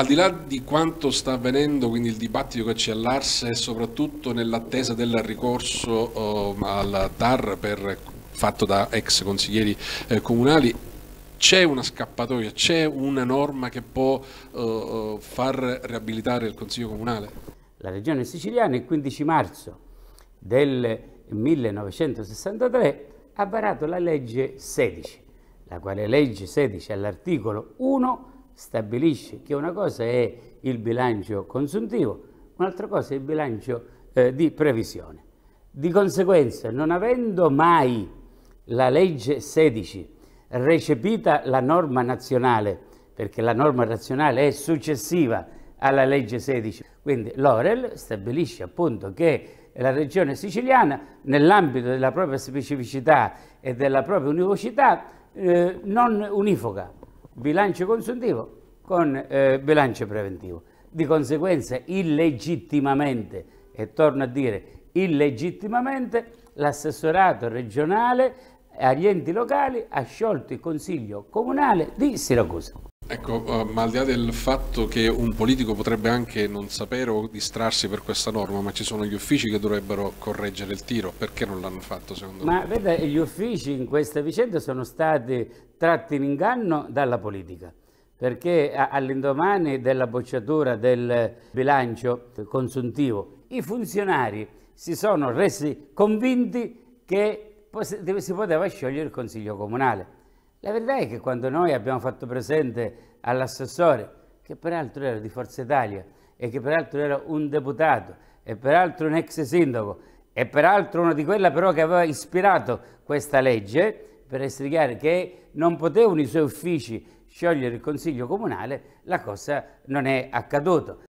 Al di là di quanto sta avvenendo, quindi il dibattito che c'è all'Arse e soprattutto nell'attesa del ricorso eh, al TAR per, fatto da ex consiglieri eh, comunali, c'è una scappatoia, c'è una norma che può eh, far riabilitare il Consiglio Comunale? La Regione Siciliana il 15 marzo del 1963 ha varato la legge 16, la quale legge 16 all'articolo 1 stabilisce che una cosa è il bilancio consuntivo, un'altra cosa è il bilancio eh, di previsione. Di conseguenza, non avendo mai la legge 16 recepita la norma nazionale, perché la norma nazionale è successiva alla legge 16, quindi l'Orel stabilisce appunto che la regione siciliana, nell'ambito della propria specificità e della propria univocità, eh, non unifoca, bilancio consuntivo con eh, bilancio preventivo. Di conseguenza illegittimamente, e torno a dire illegittimamente, l'assessorato regionale agli enti locali ha sciolto il Consiglio Comunale di Siracusa. Ecco, eh, ma al di là del fatto che un politico potrebbe anche non sapere o distrarsi per questa norma, ma ci sono gli uffici che dovrebbero correggere il tiro, perché non l'hanno fatto secondo ma, me? Ma vede, gli uffici in questa vicenda sono stati tratti in inganno dalla politica, perché all'indomani della bocciatura del bilancio consuntivo i funzionari si sono resi convinti che si poteva sciogliere il Consiglio Comunale. La verità è che quando noi abbiamo fatto presente all'assessore, che peraltro era di Forza Italia e che peraltro era un deputato e peraltro un ex sindaco e peraltro una di quella però che aveva ispirato questa legge, per essere chiari, che non potevano i suoi uffici sciogliere il Consiglio Comunale, la cosa non è accaduta.